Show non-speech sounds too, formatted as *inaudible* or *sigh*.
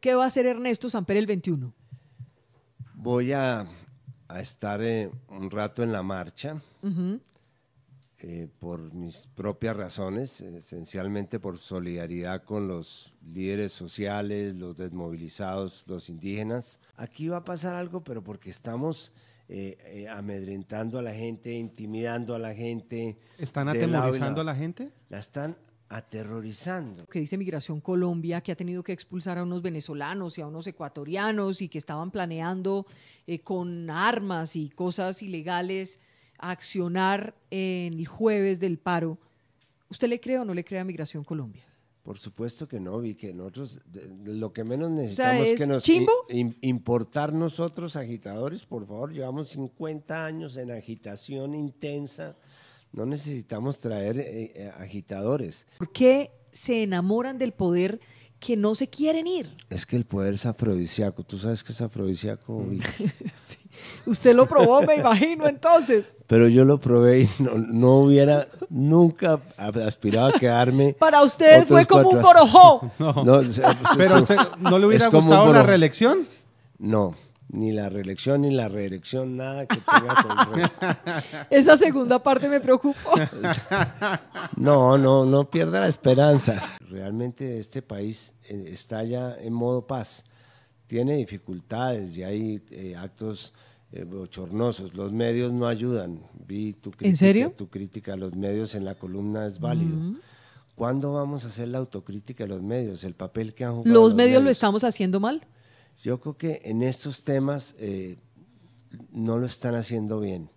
¿Qué va a hacer Ernesto Samper el 21? Voy a, estar eh, un rato en la marcha. Eh, por mis propias razones, esencialmente por solidaridad con los líderes sociales, los desmovilizados, los indígenas. Aquí va a pasar algo, pero porque estamos eh, amedrentando a la gente, intimidando a la gente. ¿Están atemorizando a la gente? La están aterrorizando. Que dice Migración Colombia que ha tenido que expulsar a unos venezolanos y a unos ecuatorianos y que estaban planeando eh, con armas y cosas ilegales accionar en el jueves del paro. ¿Usted le cree o no le cree a Migración Colombia? Por supuesto que no, y que nosotros lo que menos necesitamos es que nos importar nosotros agitadores, por favor, llevamos 50 años en agitación intensa no necesitamos traer eh, eh, agitadores. ¿Por qué se enamoran del poder que no se quieren ir? Es que el poder es afrodisíaco. ¿Tú sabes que es afrodisíaco? *laughs* Usted lo probó, me imagino, entonces. Pero yo lo probé y no, hubiera nunca aspirado a quedarme. Para usted fue como un corojó. *laughs* Pues Pero ¿no le hubiera gustado la reelección? No ni la reelección, ni la reelección, nada que tenga *laughs* Esa segunda parte me preocupó. *laughs* No, no, no pierda la esperanza. Realmente este país eh, está ya en modo paz. Tiene dificultades y hay eh, actos eh, bochornosos. Los medios no ayudan. Vi tu crítica, ¿En serio? tu crítica a los medios en la columna es válido. ¿Cuándo vamos a hacer la autocrítica de los medios? El papel que han jugado. ¿Los, medios lo estamos haciendo mal? Yo creo que en estos temas eh, no lo están haciendo bien.